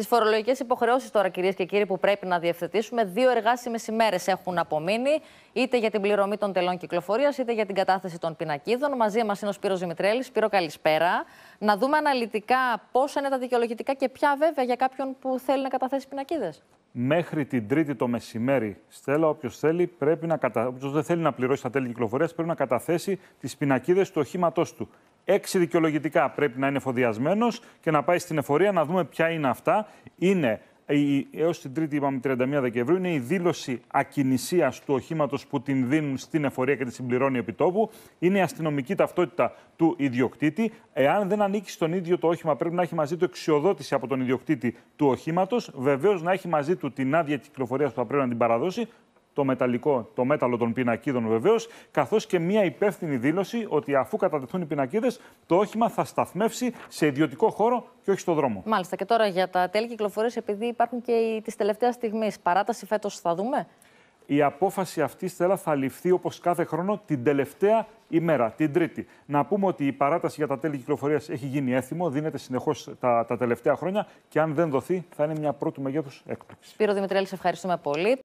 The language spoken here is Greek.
Στις φορολογικές υποχρεώσεις τώρα, κυρίες και κύριοι, που πρέπει να διευθετήσουμε, δύο εργάσιμες ημέρες έχουν απομείνει, είτε για την πληρωμή των τελών κυκλοφορίας, είτε για την κατάθεση των πινακίδων. Μαζί μας είναι ο Σπύρος Δημητρέλη. Σπύρο, καλησπέρα. Να δούμε αναλυτικά πόσα είναι τα δικαιολογητικά και ποια βέβαια για κάποιον που θέλει να καταθέσει πινακίδες. Μέχρι την Τρίτη το μεσημέρι, Στέλλα, όποιος θέλει, πρέπει να κατα... όποιος δεν θέλει να πληρώσει τα τέλη κυκλοφορίας, πρέπει να καταθέσει τις πινακίδες του οχήματός του έξι δικαιολογητικά πρέπει να είναι εφοδιασμένος και να πάει στην εφορία να δούμε ποια είναι αυτά. Είναι έως την Τρίτη η δήλωση ακινησίας του οχήματος που την δίνουν στην εφορία και τη συμπληρώνει επιτόπου. Είναι η αστυνομική ταυτότητα του ιδιοκτήτη. Εάν δεν ανήκει στον ίδιο το όχημα, πρέπει να έχει μαζί του εξιοδότηση από τον ιδιοκτήτη του οχήματος. Βεβαίως να έχει μαζί του την άδεια κυκλοφορίας που θα πρέπει να την παραδώσει το μεταλλικό, το μέταλλο των πινακίδων βεβαίως, καθώς και μια υπεύθυνη δήλωση ότι αφού κατατεθούν οι πινακίδες, το όχημα θα σταθμεύσει σε ιδιωτικό χώρο και όχι στο δρόμο. Μάλιστα. Και τώρα για τα τέλη κυκλοφορίας, επειδή υπάρχουν και της τελευταίας στιγμής, παράταση φέτος θα δούμε. Η απόφαση αυτή, Στέλλα, θα ληφθεί όπως κάθε χρόνο την τελευταία ημέρα, την Τρίτη. Να πούμε ότι η παράταση για τα τέλη κυκλοφορίας έχει γίνει έθιμο, δίνεται συνεχώς τα, τελευταία χρόνια και αν δεν δοθεί, θα είναι μια πρώτη μεγέθους έκπληξη. Πύρο Δημητρέλη, ευχαριστούμε πολύ.